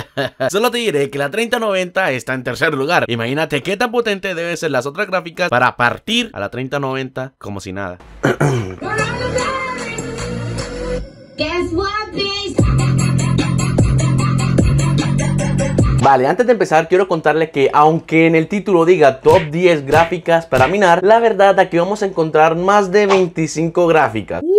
Solo te diré que la 3090 está en tercer lugar. Imagínate qué tan potente deben ser las otras gráficas para partir a la 3090 como si nada. Guess what, Vale, antes de empezar quiero contarle que aunque en el título diga top 10 gráficas para minar, la verdad aquí vamos a encontrar más de 25 gráficas. ¿What?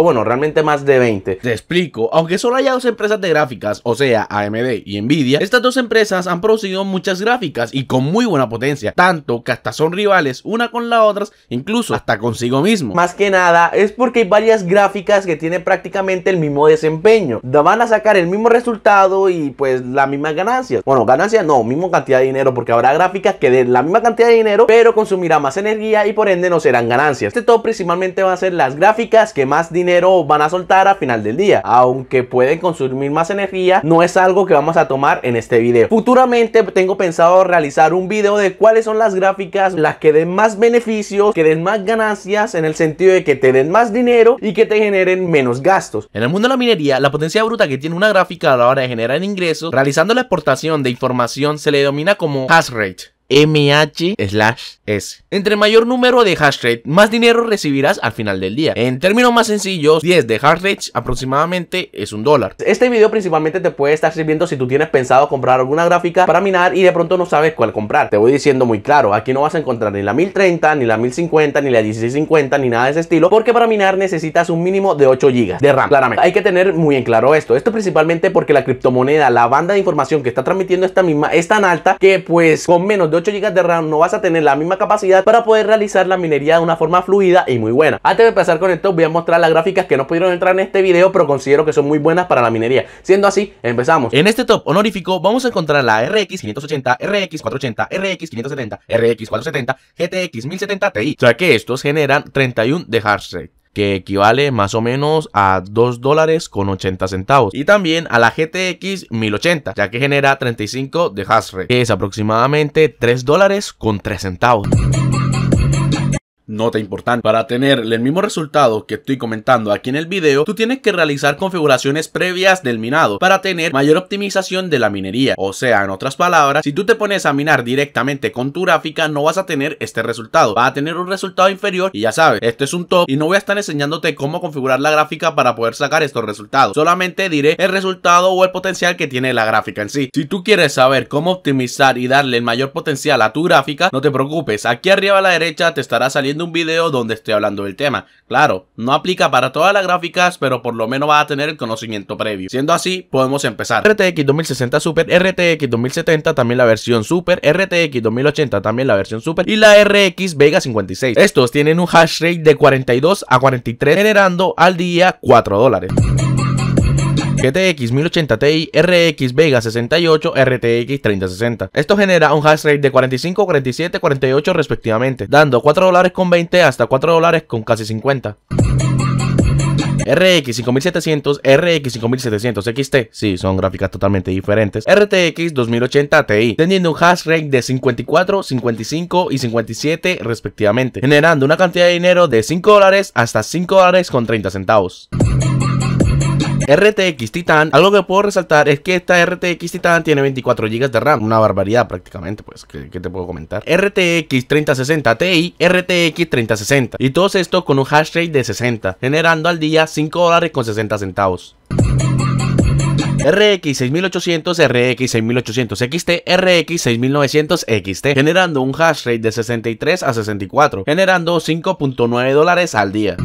O bueno, realmente más de 20. Te explico, aunque solo haya dos empresas de gráficas, o sea, AMD y Nvidia, estas dos empresas han producido muchas gráficas y con muy buena potencia, tanto que hasta son rivales una con la otra, incluso hasta consigo mismo. Más que nada es porque hay varias gráficas que tienen prácticamente el mismo desempeño, van a sacar el mismo resultado y pues la misma ganancia bueno, ganancias no, mismo cantidad de dinero, porque habrá gráficas que den la misma cantidad de dinero, pero consumirá más energía y por ende no serán ganancias. Este top principalmente va a ser las gráficas que más dinero van a soltar a final del día, aunque pueden consumir más energía, no es algo que vamos a tomar en este video. Futuramente tengo pensado realizar un video de cuáles son las gráficas las que den más beneficios, que den más ganancias en el sentido de que te den más dinero y que te generen menos gastos. En el mundo de la minería, la potencia bruta que tiene una gráfica a la hora de generar ingresos, realizando la exportación de información se le denomina como hash rate. MH/S. Entre mayor número de hash más dinero recibirás al final del día. En términos más sencillos, 10 de hash aproximadamente es un dólar. Este video principalmente te puede estar sirviendo si tú tienes pensado comprar alguna gráfica para minar y de pronto no sabes cuál comprar. Te voy diciendo muy claro, aquí no vas a encontrar ni la 1030, ni la 1050, ni la 1650, ni nada de ese estilo, porque para minar necesitas un mínimo de 8 GB de RAM. Claramente, hay que tener muy en claro esto. Esto principalmente porque la criptomoneda, la banda de información que está transmitiendo esta misma es tan alta que pues con menos de 8 GB de RAM no vas a tener la misma capacidad para poder realizar la minería de una forma fluida y muy buena. Antes de empezar con esto voy a mostrar las gráficas que no pudieron entrar en este video pero considero que son muy buenas para la minería. Siendo así, empezamos. En este top honorífico vamos a encontrar la RX 580, RX 480, RX 570, RX 470, GTX 1070 Ti, ya que estos generan 31 de hash rate que equivale más o menos a 2 dólares con 80 centavos. Y también a la GTX 1080, ya que genera 35 de hash rate, que es aproximadamente 3 dólares con 3 centavos nota importante. Para tener el mismo resultado que estoy comentando aquí en el video, tú tienes que realizar configuraciones previas del minado para tener mayor optimización de la minería. O sea, en otras palabras, si tú te pones a minar directamente con tu gráfica, no vas a tener este resultado. Va a tener un resultado inferior y ya sabes, Este es un top y no voy a estar enseñándote cómo configurar la gráfica para poder sacar estos resultados. Solamente diré el resultado o el potencial que tiene la gráfica en sí. Si tú quieres saber cómo optimizar y darle el mayor potencial a tu gráfica, no te preocupes. Aquí arriba a la derecha te estará saliendo un video donde estoy hablando del tema. Claro, no aplica para todas las gráficas, pero por lo menos va a tener el conocimiento previo. Siendo así, podemos empezar. RTX 2060 Super, RTX 2070 también la versión Super, RTX 2080 también la versión Super y la RX Vega 56. Estos tienen un hash rate de 42 a 43 generando al día 4 dólares. GTX 1080 Ti, RX Vega 68, RTX 3060. Esto genera un hash rate de 45, 47, 48 respectivamente, dando 4 dólares con 20 hasta 4 dólares con casi 50. RX 5700, RX 5700 XT, sí, son gráficas totalmente diferentes, RTX 2080 Ti, teniendo un hash rate de 54, 55 y 57 respectivamente, generando una cantidad de dinero de 5 dólares hasta 5 dólares con 30 centavos. RTX Titan, algo que puedo resaltar es que esta RTX Titan tiene 24 GB de RAM, una barbaridad prácticamente, pues, ¿qué, te puedo comentar? RTX 3060 Ti, RTX 3060, y todo esto con un hash rate de 60, generando al día 5 dólares con 60 centavos. RX 6800, RX 6800 XT, RX 6900 XT, generando un hash rate de 63 a 64, generando 5.9 dólares al día.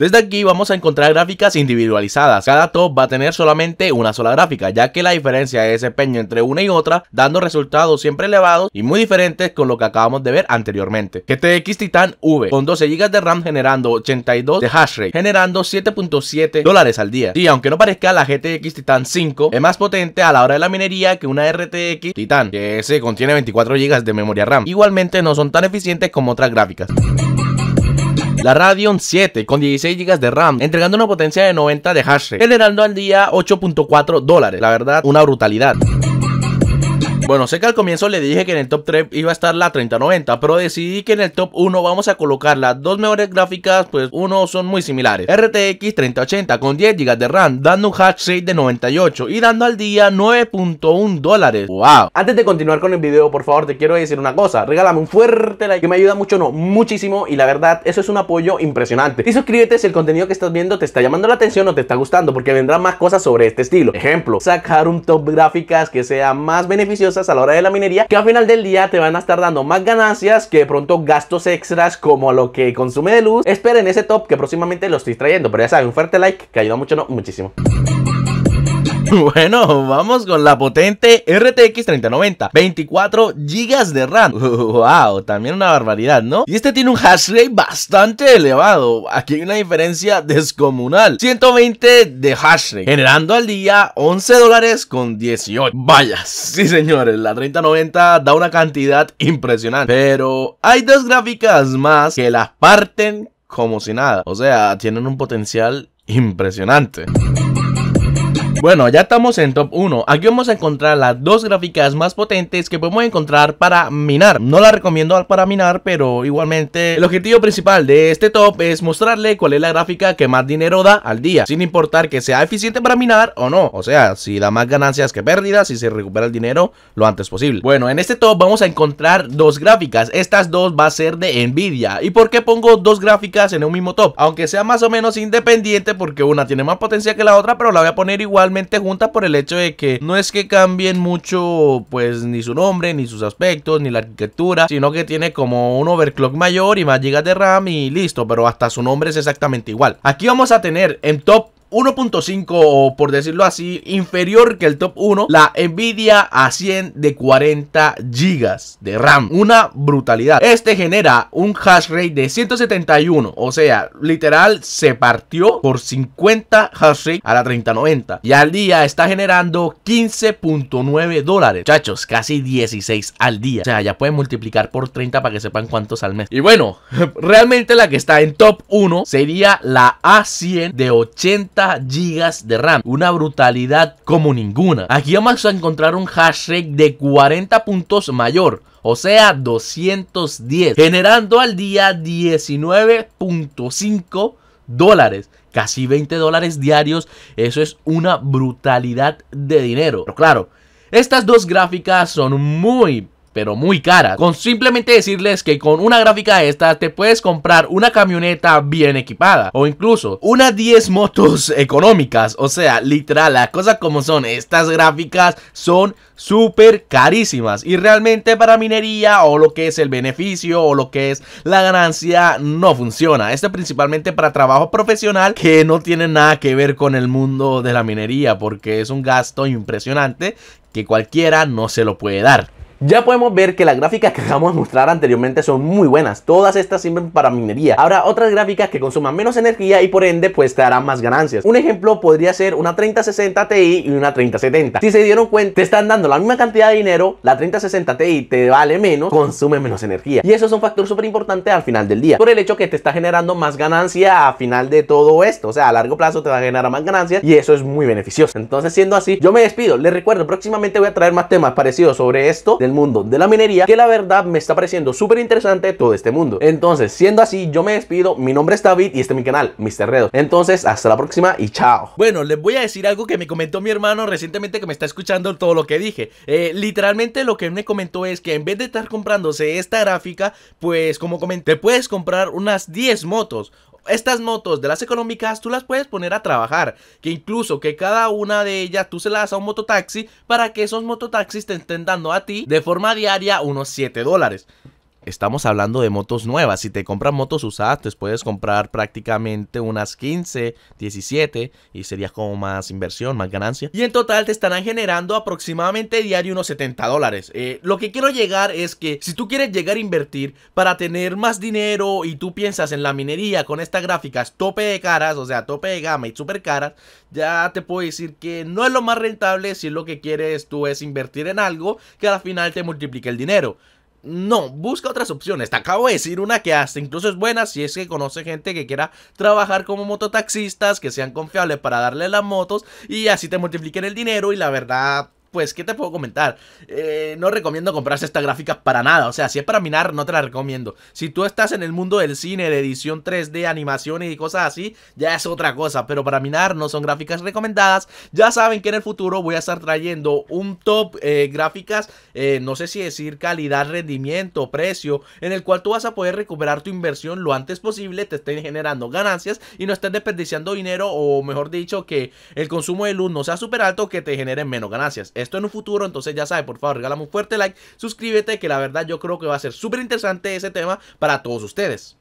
Desde aquí vamos a encontrar gráficas individualizadas. Cada top va a tener solamente una sola gráfica, ya que la diferencia es desempeño entre una y otra, dando resultados siempre elevados y muy diferentes con lo que acabamos de ver anteriormente. GTX Titan V, con 12 GB de RAM generando 82 de hash rate, generando 7.7 dólares al día. Y aunque no parezca, la GTX Titan 5 es más potente a la hora de la minería que una RTX Titan, que ese contiene 24 GB de memoria RAM. Igualmente no son tan eficientes como otras gráficas la Radeon 7 con 16 GB de RAM, entregando una potencia de 90 de hash generando al día 8.4 dólares. La verdad, una brutalidad. Bueno, sé que al comienzo le dije que en el top 3 iba a estar la 3090, pero decidí que en el top 1 vamos a colocar las dos mejores gráficas, pues uno son muy similares. RTX 3080 con 10 GB de RAM, dando un hash rate de 98 y dando al día 9.1 dólares. ¡Wow! Antes de continuar con el video, por favor, te quiero decir una cosa. Regálame un fuerte like que me ayuda mucho, no, muchísimo y la verdad, eso es un apoyo impresionante. Y suscríbete si el contenido que estás viendo te está llamando la atención o te está gustando, porque vendrán más cosas sobre este estilo. Ejemplo, sacar un top gráficas que sea más beneficioso a la hora de la minería que al final del día te van a estar dando más ganancias que de pronto gastos extras como lo que consume de luz. Esperen ese top que próximamente lo estoy trayendo, pero ya saben, un fuerte like que ayuda mucho, no, muchísimo. Bueno, vamos con la potente RTX 3090, 24 GB de RAM. Wow, también una barbaridad, ¿no? Y este tiene un hash rate bastante elevado. Aquí hay una diferencia descomunal. 120 de hash rate, generando al día 11 dólares con 18. Vaya, sí señores, la 3090 da una cantidad impresionante. Pero hay dos gráficas más que las parten como si nada. O sea, tienen un potencial impresionante. Bueno, ya estamos en top 1. Aquí vamos a encontrar las dos gráficas más potentes que podemos encontrar para minar. No la recomiendo para minar, pero igualmente el objetivo principal de este top es mostrarle cuál es la gráfica que más dinero da al día, sin importar que sea eficiente para minar o no. O sea, si da más ganancias que pérdidas y se recupera el dinero lo antes posible. Bueno, en este top vamos a encontrar dos gráficas. Estas dos va a ser de Nvidia. ¿Y por qué pongo dos gráficas en un mismo top? Aunque sea más o menos independiente porque una tiene más potencia que la otra, pero la voy a poner igual Junta por el hecho de que no es que cambien mucho, pues, ni su nombre, ni sus aspectos, ni la arquitectura, sino que tiene como un overclock mayor y más gigas de RAM y listo, pero hasta su nombre es exactamente igual. Aquí vamos a tener en top 1.5 o por decirlo así, inferior que el top 1, la Nvidia a 100 de 40 GB de RAM. Una brutalidad. Este genera un hash rate de 171, o sea, literal se partió por 50 hash rate a la 3090 y al día está generando 15.9 dólares. Chachos, casi 16 al día. O sea, ya pueden multiplicar por 30 para que sepan cuántos al mes. Y bueno, realmente la que está en top 1 sería la A100 de 80 gigas de RAM, una brutalidad como ninguna. Aquí vamos a encontrar un hash de 40 puntos mayor, o sea 210, generando al día 19.5 dólares, casi 20 dólares diarios, eso es una brutalidad de dinero. Pero claro, estas dos gráficas son muy pero muy cara. Con simplemente decirles que con una gráfica de esta te puedes comprar una camioneta bien equipada o incluso unas 10 motos económicas. O sea, literal, las cosas como son, estas gráficas son super carísimas y realmente para minería o lo que es el beneficio o lo que es la ganancia no funciona. Esto principalmente para trabajo profesional que no tiene nada que ver con el mundo de la minería porque es un gasto impresionante que cualquiera no se lo puede dar. Ya podemos ver que las gráficas que acabamos de mostrar anteriormente son muy buenas. Todas estas sirven para minería. Habrá otras gráficas que consuman menos energía y por ende pues te harán más ganancias. Un ejemplo podría ser una 3060 Ti y una 3070. Si se dieron cuenta, te están dando la misma cantidad de dinero, la 3060 Ti te vale menos, consume menos energía. Y eso es un factor súper importante al final del día. Por el hecho que te está generando más ganancia a final de todo esto. O sea, a largo plazo te va a generar más ganancias y eso es muy beneficioso. Entonces siendo así, yo me despido. Les recuerdo, próximamente voy a traer más temas parecidos sobre esto el mundo de la minería que la verdad me está pareciendo súper interesante todo este mundo. Entonces, siendo así, yo me despido. Mi nombre es David y este es mi canal, Mr. Redo. Entonces, hasta la próxima y chao. Bueno, les voy a decir algo que me comentó mi hermano recientemente que me está escuchando todo lo que dije. Eh, literalmente lo que me comentó es que en vez de estar comprándose esta gráfica, pues como comenté, puedes comprar unas 10 motos estas motos de las económicas tú las puedes poner a trabajar. Que incluso que cada una de ellas tú se las das a un mototaxi para que esos mototaxis te estén dando a ti de forma diaria unos 7 dólares estamos hablando de motos nuevas. Si te compras motos usadas, te pues puedes comprar prácticamente unas 15, 17 y serías como más inversión, más ganancia. Y en total te estarán generando aproximadamente diario unos 70 dólares. Eh, lo que quiero llegar es que si tú quieres llegar a invertir para tener más dinero y tú piensas en la minería con estas gráficas tope de caras, o sea, tope de gama y super caras, ya te puedo decir que no es lo más rentable si lo que quieres tú es invertir en algo que al final te multiplique el dinero. No, busca otras opciones. Te acabo de decir una que hasta incluso es buena si es que conoce gente que quiera trabajar como mototaxistas, que sean confiables para darle las motos y así te multipliquen el dinero y la verdad pues, ¿qué te puedo comentar? Eh, no recomiendo comprarse esta gráficas para nada. O sea, si es para minar, no te la recomiendo. Si tú estás en el mundo del cine, de edición 3D, animaciones y cosas así, ya es otra cosa. Pero para minar no son gráficas recomendadas. Ya saben que en el futuro voy a estar trayendo un top eh, gráficas, eh, no sé si decir calidad, rendimiento, precio, en el cual tú vas a poder recuperar tu inversión lo antes posible, te estén generando ganancias y no estén desperdiciando dinero o mejor dicho que el consumo de luz no sea súper alto que te generen menos ganancias esto en un futuro. Entonces ya sabe, por favor, regálame un fuerte like, suscríbete, que la verdad yo creo que va a ser súper interesante ese tema para todos ustedes.